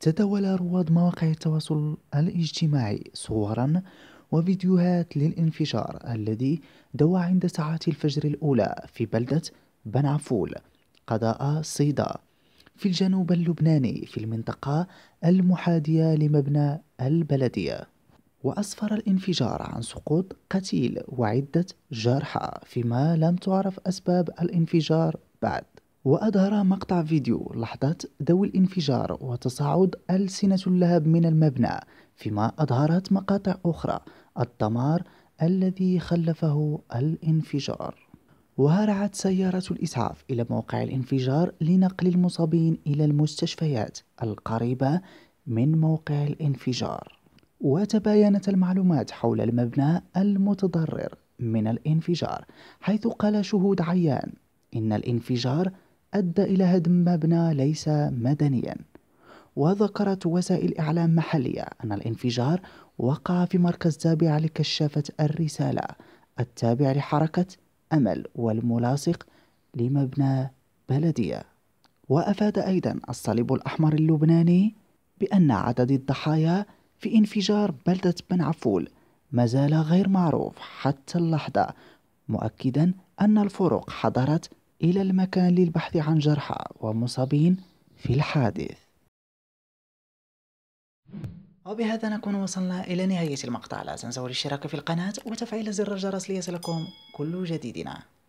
تداول رواد مواقع التواصل الاجتماعي صورا وفيديوهات للانفجار الذي دوى عند ساعات الفجر الأولى في بلدة بنعفول قضاء صيدا في الجنوب اللبناني في المنطقة المحادية لمبنى البلدية وأسفر الانفجار عن سقوط قتيل وعدة جرحى فيما لم تعرف أسباب الانفجار بعد وأظهر مقطع فيديو لحظات ذوي الانفجار وتصاعد ألسنة اللهب من المبنى فيما أظهرت مقاطع أخرى الدمار الذي خلفه الانفجار وهرعت سيارة الإسعاف إلى موقع الانفجار لنقل المصابين إلى المستشفيات القريبة من موقع الانفجار وتباينت المعلومات حول المبنى المتضرر من الانفجار حيث قال شهود عيان إن الانفجار أدى إلى هدم مبنى ليس مدنيا وذكرت وسائل إعلام محلية أن الانفجار وقع في مركز تابع لكشافة الرسالة التابع لحركة أمل والملاصق لمبنى بلدية وأفاد أيضا الصليب الأحمر اللبناني بأن عدد الضحايا في انفجار بلدة بن عفول ما زال غير معروف حتى اللحظة مؤكدا أن الفرق حضرت إلى المكان للبحث عن جرحى ومصابين في الحادث وبهذا نكون وصلنا إلى نهاية المقطع لا تنسوا الاشتراك في القناة وتفعيل زر الجرس ليصلكم كل جديدنا